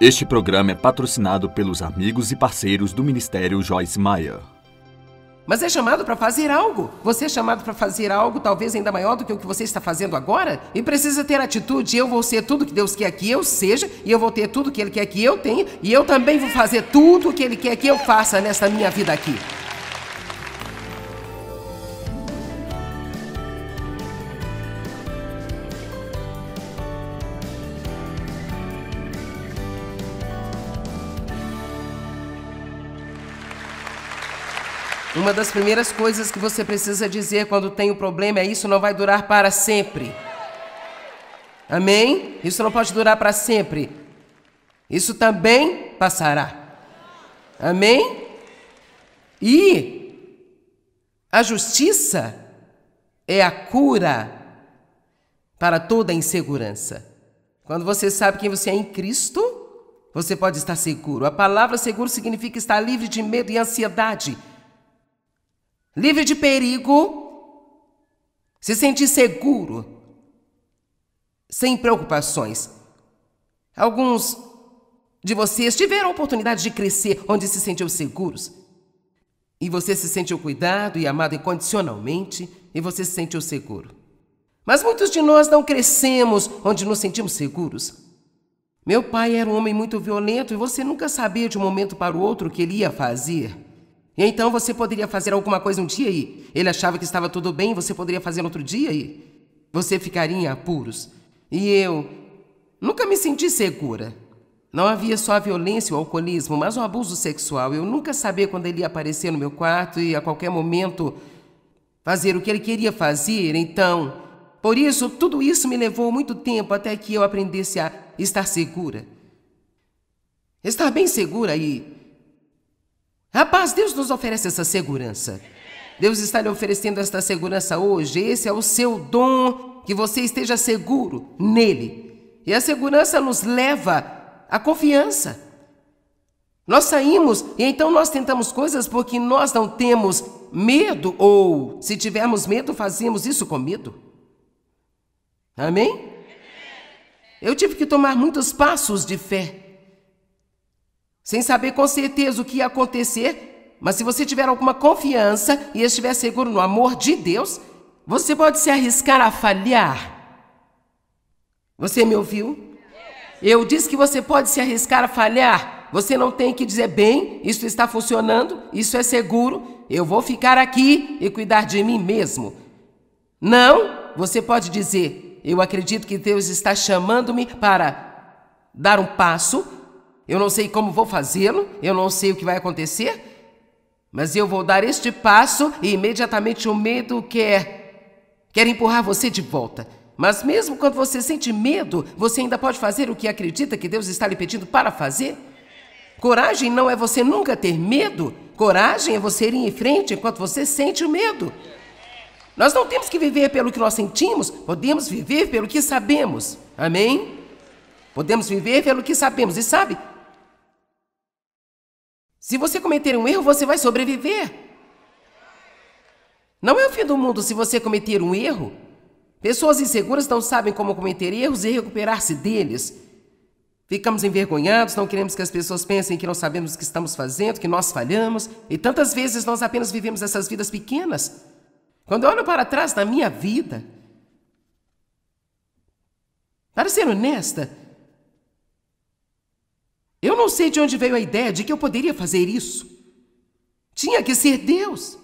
Este programa é patrocinado pelos amigos e parceiros do Ministério Joyce Meyer. Mas é chamado para fazer algo. Você é chamado para fazer algo talvez ainda maior do que o que você está fazendo agora e precisa ter atitude. Eu vou ser tudo que Deus quer que eu seja e eu vou ter tudo que Ele quer que eu tenha e eu também vou fazer tudo o que Ele quer que eu faça nesta minha vida aqui. uma das primeiras coisas que você precisa dizer quando tem um problema é isso não vai durar para sempre. Amém? Isso não pode durar para sempre. Isso também passará. Amém? E a justiça é a cura para toda insegurança. Quando você sabe quem você é em Cristo, você pode estar seguro. A palavra seguro significa estar livre de medo e ansiedade livre de perigo, se sentir seguro, sem preocupações. Alguns de vocês tiveram a oportunidade de crescer onde se sentiam seguros. E você se sentiu cuidado e amado incondicionalmente, e você se sentiu seguro. Mas muitos de nós não crescemos onde nos sentimos seguros. Meu pai era um homem muito violento e você nunca sabia de um momento para o outro o que ele ia fazer. E então você poderia fazer alguma coisa um dia e ele achava que estava tudo bem, você poderia fazer outro dia e você ficaria em apuros. E eu nunca me senti segura. Não havia só a violência, o alcoolismo, mas o abuso sexual. Eu nunca sabia quando ele ia aparecer no meu quarto e a qualquer momento fazer o que ele queria fazer. Então, por isso, tudo isso me levou muito tempo até que eu aprendesse a estar segura. Estar bem segura e Rapaz, Deus nos oferece essa segurança. Deus está lhe oferecendo esta segurança hoje. Esse é o seu dom, que você esteja seguro nele. E a segurança nos leva à confiança. Nós saímos e então nós tentamos coisas porque nós não temos medo, ou se tivermos medo, fazemos isso com medo. Amém? Eu tive que tomar muitos passos de fé sem saber com certeza o que ia acontecer, mas se você tiver alguma confiança e estiver seguro no amor de Deus, você pode se arriscar a falhar. Você me ouviu? Eu disse que você pode se arriscar a falhar. Você não tem que dizer, bem, isso está funcionando, isso é seguro, eu vou ficar aqui e cuidar de mim mesmo. Não, você pode dizer, eu acredito que Deus está chamando-me para dar um passo eu não sei como vou fazê-lo, eu não sei o que vai acontecer, mas eu vou dar este passo e imediatamente o medo quer quer empurrar você de volta. Mas mesmo quando você sente medo, você ainda pode fazer o que acredita que Deus está lhe pedindo para fazer? Coragem não é você nunca ter medo, coragem é você ir em frente enquanto você sente o medo. Nós não temos que viver pelo que nós sentimos, podemos viver pelo que sabemos. Amém? Podemos viver pelo que sabemos. E sabe, se você cometer um erro, você vai sobreviver. Não é o fim do mundo se você cometer um erro. Pessoas inseguras não sabem como cometer erros e recuperar-se deles. Ficamos envergonhados, não queremos que as pessoas pensem que não sabemos o que estamos fazendo, que nós falhamos, e tantas vezes nós apenas vivemos essas vidas pequenas. Quando eu olho para trás na minha vida, para ser honesta, eu não sei de onde veio a ideia de que eu poderia fazer isso. Tinha que ser Deus.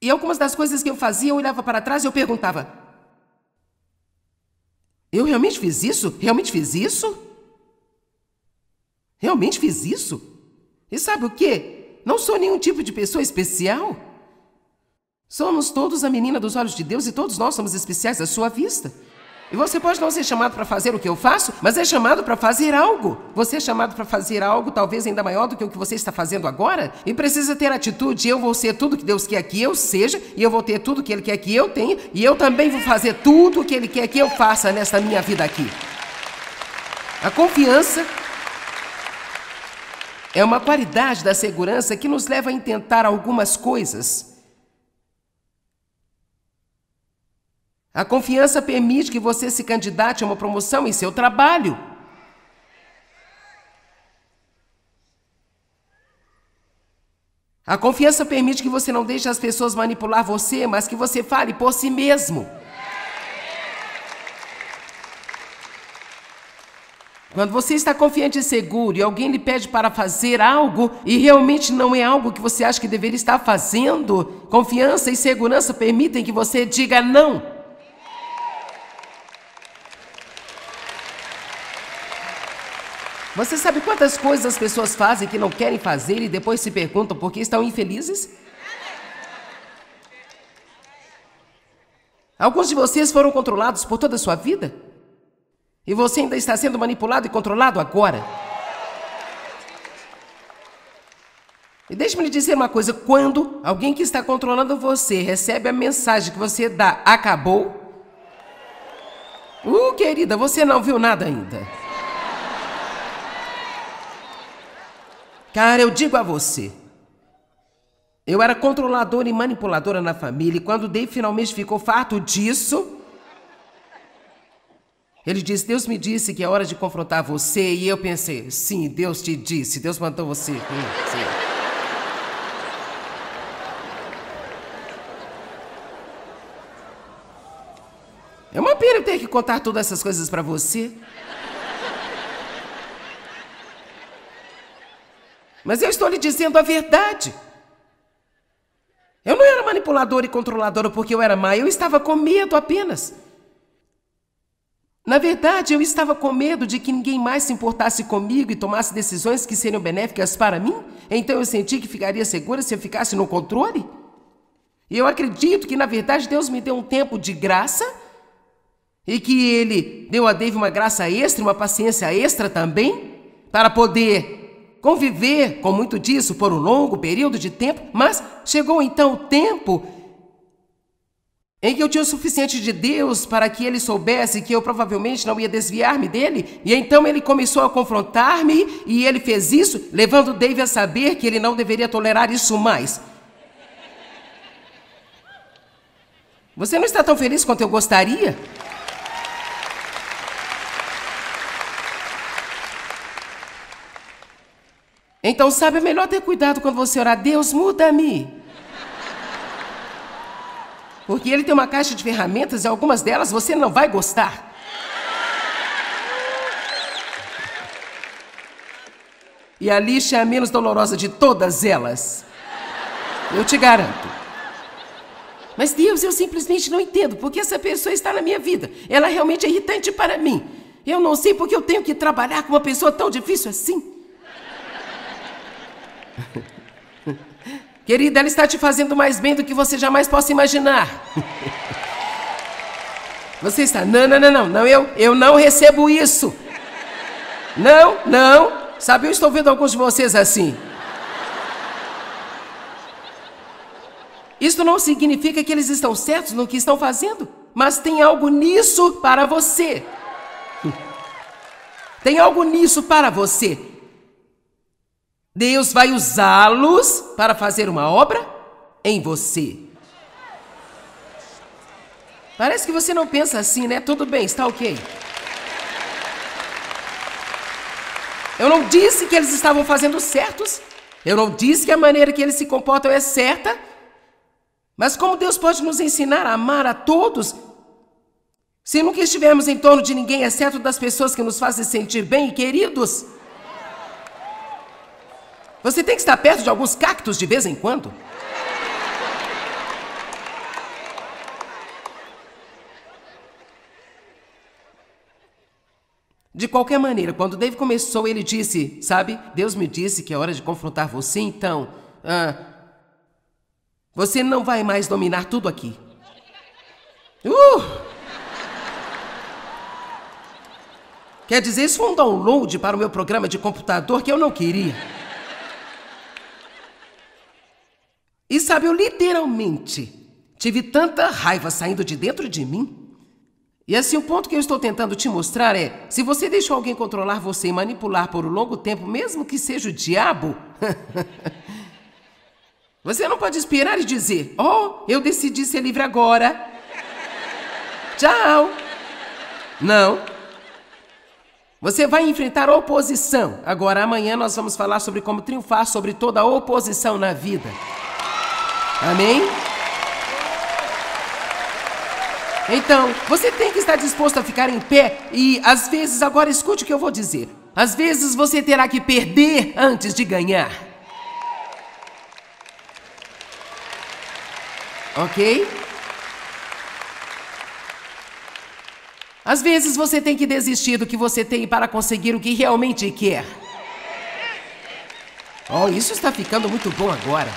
E algumas das coisas que eu fazia, eu olhava para trás e eu perguntava: Eu realmente fiz isso? Realmente fiz isso? Realmente fiz isso? E sabe o que? Não sou nenhum tipo de pessoa especial. Somos todos a menina dos olhos de Deus e todos nós somos especiais à sua vista. E você pode não ser chamado para fazer o que eu faço, mas é chamado para fazer algo. Você é chamado para fazer algo talvez ainda maior do que o que você está fazendo agora e precisa ter atitude. Eu vou ser tudo que Deus quer que eu seja e eu vou ter tudo que Ele quer que eu tenha e eu também vou fazer tudo o que Ele quer que eu faça nesta minha vida aqui. A confiança é uma qualidade da segurança que nos leva a intentar algumas coisas A confiança permite que você se candidate a uma promoção em seu trabalho. A confiança permite que você não deixe as pessoas manipular você, mas que você fale por si mesmo. Quando você está confiante e seguro e alguém lhe pede para fazer algo e realmente não é algo que você acha que deveria estar fazendo, confiança e segurança permitem que você diga não. Você sabe quantas coisas as pessoas fazem que não querem fazer e depois se perguntam por que estão infelizes? Alguns de vocês foram controlados por toda a sua vida? E você ainda está sendo manipulado e controlado agora? E deixe-me lhe dizer uma coisa: quando alguém que está controlando você recebe a mensagem que você dá, acabou? Uh, querida, você não viu nada ainda. Cara, eu digo a você. Eu era controladora e manipuladora na família, e quando Dave finalmente ficou farto disso. Ele disse: Deus me disse que é hora de confrontar você, e eu pensei: sim, Deus te disse, Deus mandou você. Hum, sim. É uma pena eu ter que contar todas essas coisas para você. Mas eu estou lhe dizendo a verdade. Eu não era manipuladora e controladora porque eu era má, eu estava com medo apenas. Na verdade, eu estava com medo de que ninguém mais se importasse comigo e tomasse decisões que seriam benéficas para mim, então eu senti que ficaria segura se eu ficasse no controle. E eu acredito que, na verdade, Deus me deu um tempo de graça e que Ele deu a Dave uma graça extra, uma paciência extra também, para poder conviver com muito disso por um longo período de tempo, mas chegou então o tempo em que eu tinha o suficiente de Deus para que ele soubesse que eu provavelmente não ia desviar-me dele, e então ele começou a confrontar-me e ele fez isso, levando Dave a saber que ele não deveria tolerar isso mais. Você não está tão feliz quanto eu gostaria? Então, sabe, é melhor ter cuidado quando você orar, Deus, muda-me. Porque ele tem uma caixa de ferramentas e algumas delas você não vai gostar. E a lixa é a menos dolorosa de todas elas. Eu te garanto. Mas Deus, eu simplesmente não entendo porque essa pessoa está na minha vida. Ela realmente é irritante para mim. Eu não sei porque eu tenho que trabalhar com uma pessoa tão difícil assim. Querida, ela está te fazendo mais bem do que você jamais possa imaginar. Você está, não, não, não, não, não eu, eu não recebo isso. Não, não, sabe, eu estou vendo alguns de vocês assim. Isso não significa que eles estão certos no que estão fazendo, mas tem algo nisso para você. Tem algo nisso para você. Deus vai usá-los para fazer uma obra em você. Parece que você não pensa assim, né? Tudo bem, está ok. Eu não disse que eles estavam fazendo certos. Eu não disse que a maneira que eles se comportam é certa. Mas como Deus pode nos ensinar a amar a todos se nunca estivermos em torno de ninguém exceto das pessoas que nos fazem sentir bem e queridos? Você tem que estar perto de alguns cactos de vez em quando. De qualquer maneira, quando Dave começou, ele disse: Sabe, Deus me disse que é hora de confrontar você, então. Ah, você não vai mais dominar tudo aqui. Uh! Quer dizer, isso foi um download para o meu programa de computador que eu não queria. E sabe, eu literalmente tive tanta raiva saindo de dentro de mim. E assim, o ponto que eu estou tentando te mostrar é: se você deixou alguém controlar você e manipular por um longo tempo, mesmo que seja o diabo, você não pode esperar e dizer: Oh, eu decidi ser livre agora. Tchau. Não. Você vai enfrentar oposição. Agora, amanhã, nós vamos falar sobre como triunfar sobre toda oposição na vida. Amém? Então, você tem que estar disposto a ficar em pé e, às vezes, agora escute o que eu vou dizer. Às vezes você terá que perder antes de ganhar. Ok? Às vezes você tem que desistir do que você tem para conseguir o que realmente quer. Oh, isso está ficando muito bom agora.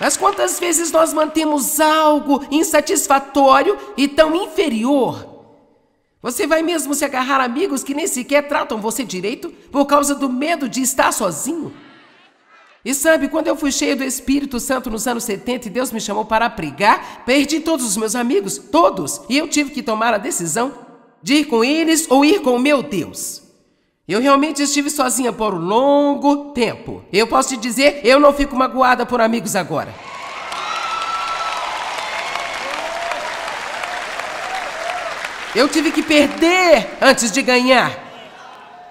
Mas quantas vezes nós mantemos algo insatisfatório e tão inferior? Você vai mesmo se agarrar a amigos que nem sequer tratam você direito por causa do medo de estar sozinho? E sabe, quando eu fui cheio do Espírito Santo nos anos 70 e Deus me chamou para pregar, perdi todos os meus amigos, todos, e eu tive que tomar a decisão de ir com eles ou ir com o meu Deus. Eu realmente estive sozinha por um longo tempo. Eu posso te dizer, eu não fico magoada por amigos agora. Eu tive que perder antes de ganhar.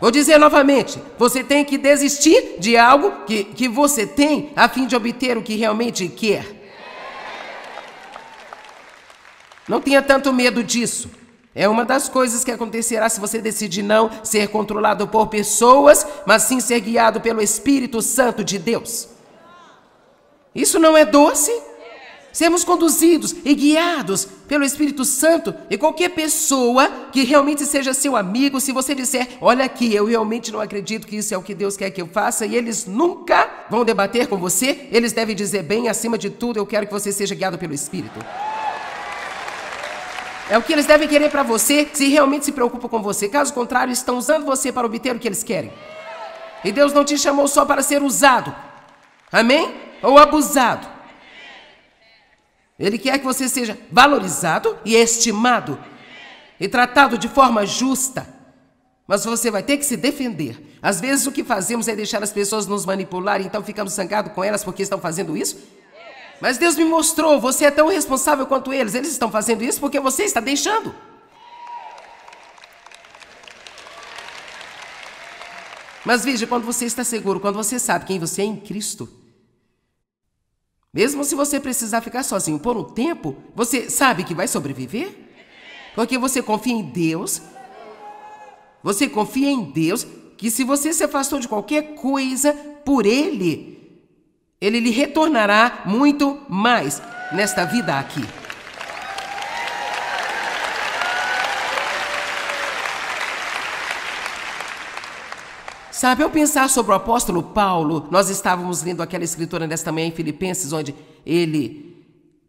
Vou dizer novamente: você tem que desistir de algo que, que você tem a fim de obter o que realmente quer. Não tenha tanto medo disso. É uma das coisas que acontecerá se você decidir não ser controlado por pessoas, mas sim ser guiado pelo Espírito Santo de Deus. Isso não é doce? Sermos conduzidos e guiados pelo Espírito Santo e qualquer pessoa que realmente seja seu amigo, se você disser, olha aqui, eu realmente não acredito que isso é o que Deus quer que eu faça, e eles nunca vão debater com você, eles devem dizer, bem, acima de tudo, eu quero que você seja guiado pelo Espírito. É o que eles devem querer para você, se realmente se preocupam com você. Caso contrário, estão usando você para obter o que eles querem. E Deus não te chamou só para ser usado. Amém? Ou abusado. Ele quer que você seja valorizado e estimado e tratado de forma justa. Mas você vai ter que se defender. Às vezes o que fazemos é deixar as pessoas nos manipular, então ficamos zangados com elas porque estão fazendo isso mas Deus me mostrou, você é tão responsável quanto eles. Eles estão fazendo isso porque você está deixando. Mas veja, quando você está seguro, quando você sabe quem você é em Cristo, mesmo se você precisar ficar sozinho por um tempo, você sabe que vai sobreviver? Porque você confia em Deus. Você confia em Deus que se você se afastou de qualquer coisa por Ele, ele lhe retornará muito mais nesta vida aqui. Sabe, ao pensar sobre o apóstolo Paulo, nós estávamos lendo aquela escritura nesta manhã em Filipenses, onde ele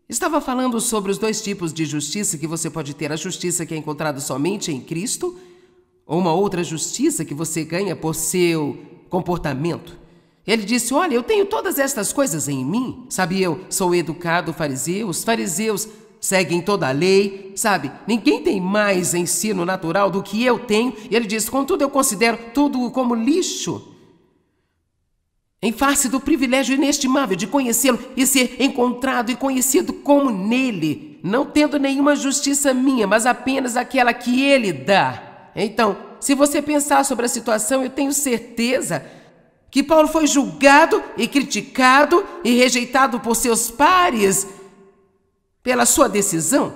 estava falando sobre os dois tipos de justiça que você pode ter: a justiça que é encontrada somente em Cristo, ou uma outra justiça que você ganha por seu comportamento. Ele disse: Olha, eu tenho todas estas coisas em mim. Sabe, eu sou educado fariseu, os fariseus seguem toda a lei, sabe? Ninguém tem mais ensino natural do que eu tenho. E ele diz: Contudo, eu considero tudo como lixo. Em face do privilégio inestimável de conhecê-lo e ser encontrado e conhecido como nele, não tendo nenhuma justiça minha, mas apenas aquela que ele dá. Então, se você pensar sobre a situação, eu tenho certeza que Paulo foi julgado e criticado e rejeitado por seus pares pela sua decisão.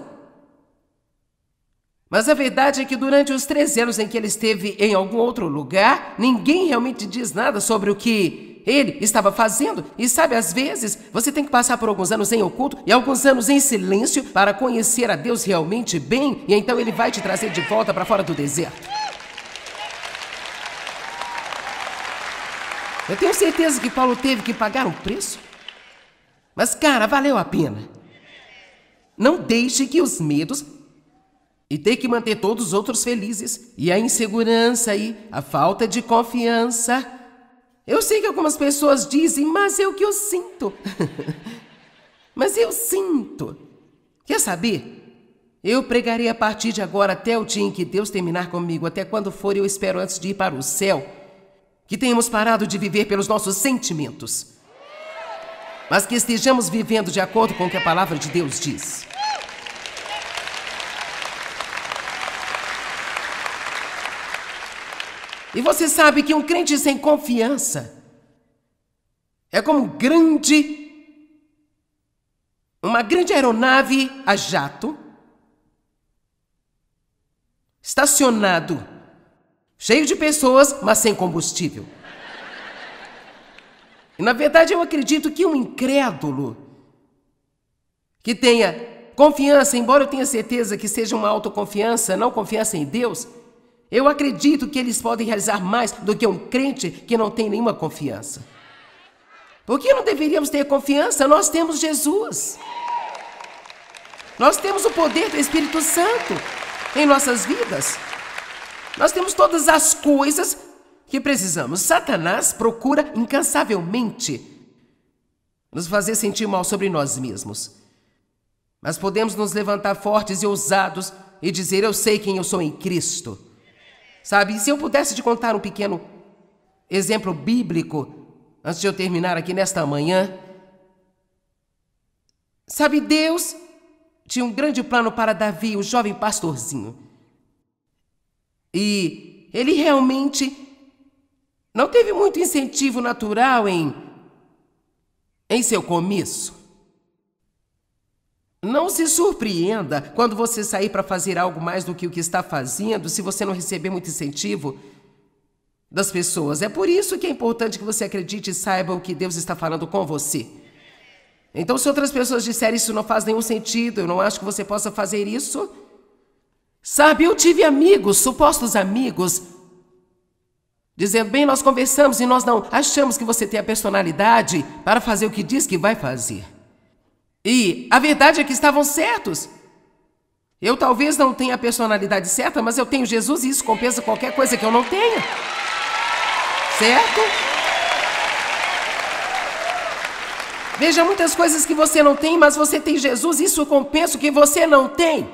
Mas a verdade é que durante os três anos em que ele esteve em algum outro lugar, ninguém realmente diz nada sobre o que ele estava fazendo. E sabe, às vezes você tem que passar por alguns anos em oculto e alguns anos em silêncio para conhecer a Deus realmente bem, e então ele vai te trazer de volta para fora do deserto. Eu tenho certeza que Paulo teve que pagar um preço. Mas, cara, valeu a pena. Não deixe que os medos e ter que manter todos os outros felizes e a insegurança e a falta de confiança. Eu sei que algumas pessoas dizem, mas é o que eu sinto. mas eu sinto. Quer saber? Eu pregarei a partir de agora até o dia em que Deus terminar comigo, até quando for eu espero antes de ir para o céu que tenhamos parado de viver pelos nossos sentimentos, mas que estejamos vivendo de acordo com o que a palavra de Deus diz. E você sabe que um crente sem confiança é como um grande uma grande aeronave a jato estacionado cheio de pessoas, mas sem combustível. E na verdade eu acredito que um incrédulo que tenha confiança, embora eu tenha certeza que seja uma autoconfiança, não confiança em Deus, eu acredito que eles podem realizar mais do que um crente que não tem nenhuma confiança. Por que não deveríamos ter confiança? Nós temos Jesus. Nós temos o poder do Espírito Santo em nossas vidas. Nós temos todas as coisas que precisamos. Satanás procura incansavelmente nos fazer sentir mal sobre nós mesmos. Mas podemos nos levantar fortes e ousados e dizer: Eu sei quem eu sou em Cristo. Sabe, se eu pudesse te contar um pequeno exemplo bíblico antes de eu terminar aqui nesta manhã. Sabe, Deus tinha um grande plano para Davi, o jovem pastorzinho. E ele realmente não teve muito incentivo natural em em seu comício. Não se surpreenda quando você sair para fazer algo mais do que o que está fazendo, se você não receber muito incentivo das pessoas. É por isso que é importante que você acredite e saiba o que Deus está falando com você. Então, se outras pessoas disserem isso não faz nenhum sentido, eu não acho que você possa fazer isso, Sabe, eu tive amigos, supostos amigos, dizendo: bem, nós conversamos e nós não achamos que você tem a personalidade para fazer o que diz que vai fazer. E a verdade é que estavam certos. Eu talvez não tenha a personalidade certa, mas eu tenho Jesus e isso compensa qualquer coisa que eu não tenha. Certo? Veja muitas coisas que você não tem, mas você tem Jesus, isso compensa o que você não tem.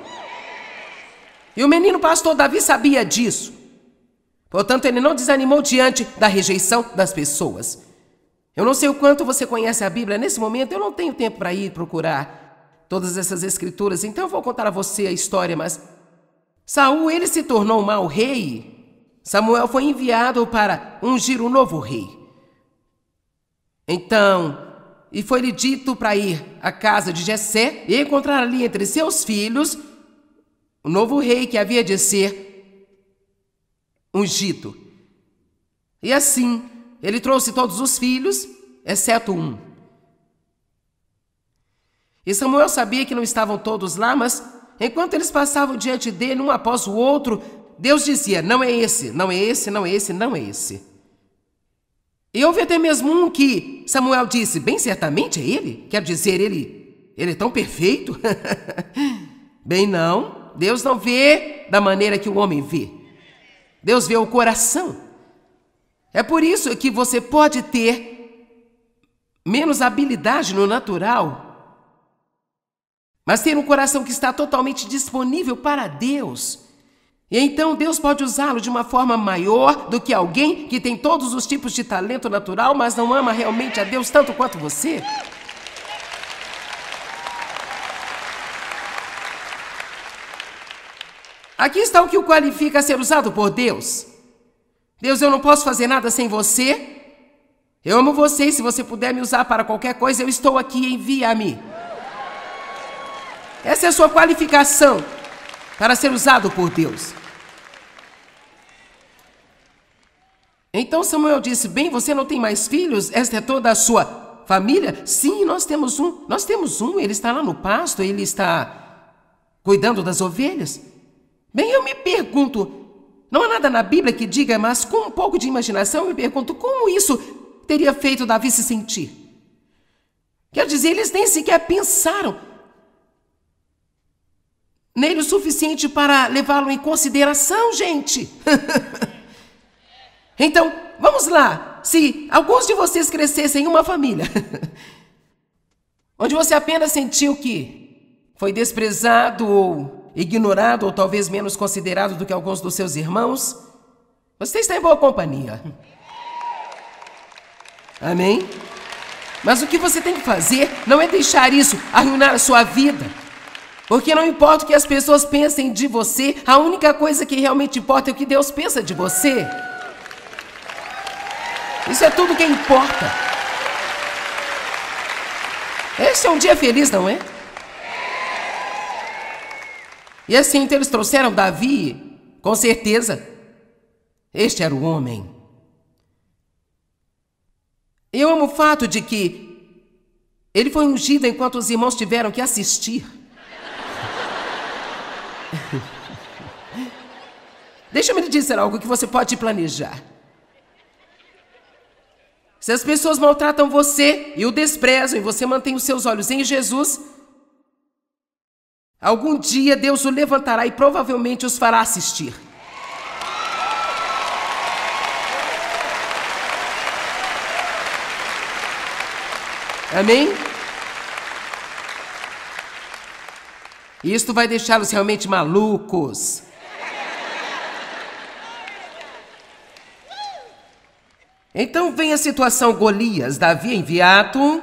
E o menino pastor Davi sabia disso. Portanto, ele não desanimou diante da rejeição das pessoas. Eu não sei o quanto você conhece a Bíblia, nesse momento eu não tenho tempo para ir procurar todas essas escrituras, então eu vou contar a você a história, mas Saul, ele se tornou um mau rei. Samuel foi enviado para ungir um novo rei. Então, e foi-lhe dito para ir à casa de Jessé e encontrar ali entre seus filhos o novo rei que havia de ser ungido. E assim, ele trouxe todos os filhos, exceto um. E Samuel sabia que não estavam todos lá, mas enquanto eles passavam diante dele um após o outro, Deus dizia: Não é esse, não é esse, não é esse, não é esse. E houve até mesmo um que Samuel disse: Bem certamente é ele? Quero dizer, ele, ele é tão perfeito? Bem, não. Deus não vê da maneira que o homem vê. Deus vê o coração. É por isso que você pode ter menos habilidade no natural, mas ter um coração que está totalmente disponível para Deus. E então Deus pode usá-lo de uma forma maior do que alguém que tem todos os tipos de talento natural, mas não ama realmente a Deus tanto quanto você. Aqui está o que o qualifica a ser usado por Deus. Deus, eu não posso fazer nada sem você. Eu amo você e se você puder me usar para qualquer coisa, eu estou aqui, envia-me. Essa é a sua qualificação para ser usado por Deus. Então Samuel disse: Bem, você não tem mais filhos? Esta é toda a sua família? Sim, nós temos um. Nós temos um, ele está lá no pasto, ele está cuidando das ovelhas. Bem, eu me pergunto. Não há nada na Bíblia que diga, mas com um pouco de imaginação eu me pergunto como isso teria feito Davi se sentir. Quer dizer, eles nem sequer pensaram nele o suficiente para levá-lo em consideração, gente. então, vamos lá. Se alguns de vocês crescessem em uma família onde você apenas sentiu que foi desprezado ou ignorado ou talvez menos considerado do que alguns dos seus irmãos, você está em boa companhia. Amém? Mas o que você tem que fazer não é deixar isso arruinar a sua vida. Porque não importa o que as pessoas pensem de você, a única coisa que realmente importa é o que Deus pensa de você. Isso é tudo que importa. Esse é um dia feliz, não é? E assim então eles trouxeram Davi, com certeza. Este era o homem. Eu amo o fato de que ele foi ungido enquanto os irmãos tiveram que assistir. Deixa-me lhe dizer algo que você pode planejar. Se as pessoas maltratam você e o desprezam e você mantém os seus olhos em Jesus, Algum dia Deus o levantará e provavelmente os fará assistir. Amém? Isto vai deixá-los realmente malucos. Então vem a situação Golias, Davi enviado,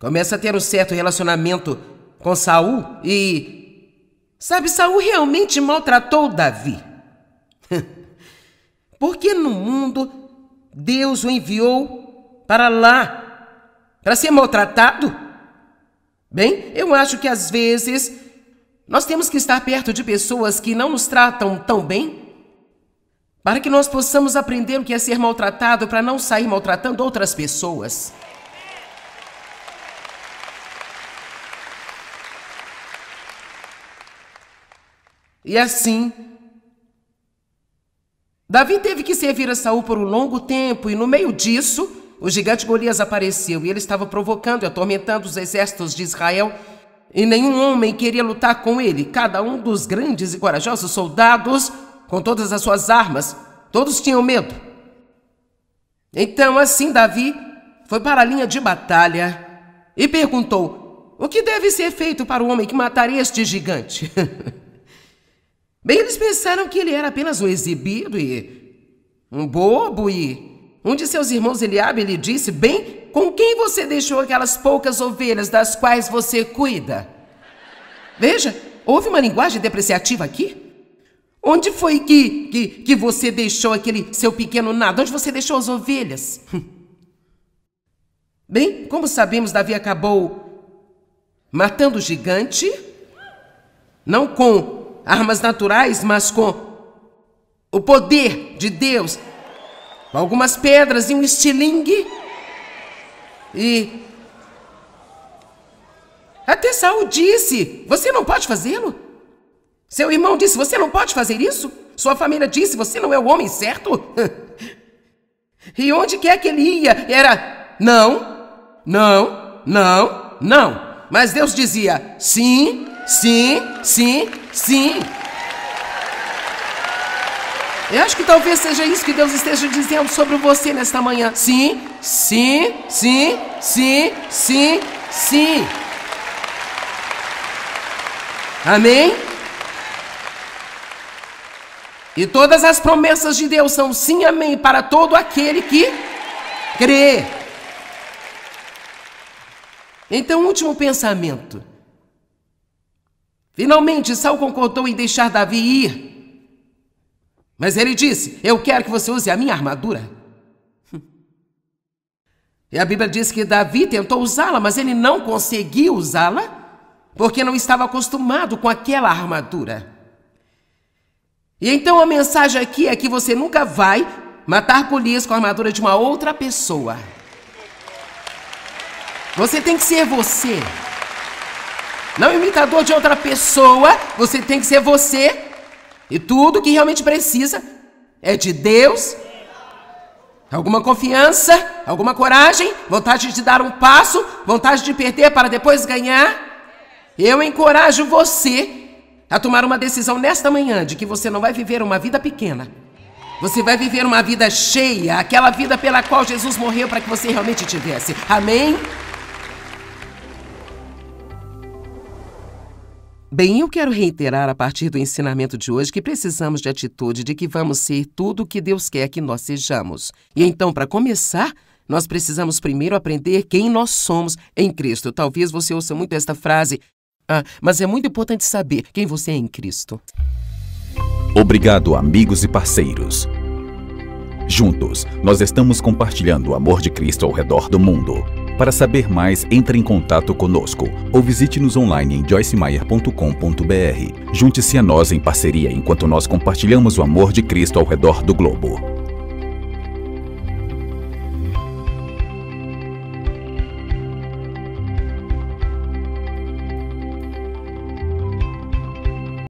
começa a ter um certo relacionamento com Saul e sabe Saul realmente maltratou Davi. Porque no mundo Deus o enviou para lá para ser maltratado? Bem, eu acho que às vezes nós temos que estar perto de pessoas que não nos tratam tão bem para que nós possamos aprender o que é ser maltratado para não sair maltratando outras pessoas. E assim, Davi teve que servir a Saul por um longo tempo, e no meio disso, o gigante Golias apareceu, e ele estava provocando e atormentando os exércitos de Israel, e nenhum homem queria lutar com ele. Cada um dos grandes e corajosos soldados, com todas as suas armas, todos tinham medo. Então, assim, Davi foi para a linha de batalha e perguntou: O que deve ser feito para o homem que matar este gigante? Bem, eles pensaram que ele era apenas um exibido e um bobo e um de seus irmãos Eliabe lhe disse: "Bem, com quem você deixou aquelas poucas ovelhas das quais você cuida?" Veja, houve uma linguagem depreciativa aqui. Onde foi que, que, que você deixou aquele seu pequeno nada? Onde você deixou as ovelhas? Bem, como sabemos, Davi acabou matando o gigante, não com armas naturais, mas com o poder de Deus. Algumas pedras e um estilingue. E. Até Saul disse: Você não pode fazê-lo. Seu irmão disse: Você não pode fazer isso. Sua família disse: Você não é o homem certo. e onde quer que ele ia, era: Não, não, não, não. Mas Deus dizia: Sim, Sim, sim, sim. Eu acho que talvez seja isso que Deus esteja dizendo sobre você nesta manhã. Sim, sim, sim, sim, sim, sim. Amém? E todas as promessas de Deus são sim, amém, para todo aquele que crê. Então, último pensamento. Finalmente, Saul concordou em deixar Davi ir. Mas ele disse: Eu quero que você use a minha armadura. E a Bíblia diz que Davi tentou usá-la, mas ele não conseguiu usá-la porque não estava acostumado com aquela armadura. E então a mensagem aqui é que você nunca vai matar Golias com a armadura de uma outra pessoa. Você tem que ser você não é imitador de outra pessoa, você tem que ser você. E tudo que realmente precisa é de Deus. Alguma confiança, alguma coragem, vontade de dar um passo, vontade de perder para depois ganhar. Eu encorajo você a tomar uma decisão nesta manhã de que você não vai viver uma vida pequena. Você vai viver uma vida cheia, aquela vida pela qual Jesus morreu para que você realmente tivesse. Amém? Bem, eu quero reiterar a partir do ensinamento de hoje que precisamos de atitude de que vamos ser tudo o que Deus quer que nós sejamos. E então, para começar, nós precisamos primeiro aprender quem nós somos em Cristo. Talvez você ouça muito esta frase, ah, mas é muito importante saber quem você é em Cristo. Obrigado, amigos e parceiros. Juntos, nós estamos compartilhando o amor de Cristo ao redor do mundo. Para saber mais, entre em contato conosco ou visite-nos online em joycemaier.com.br. Junte-se a nós em parceria enquanto nós compartilhamos o amor de Cristo ao redor do globo.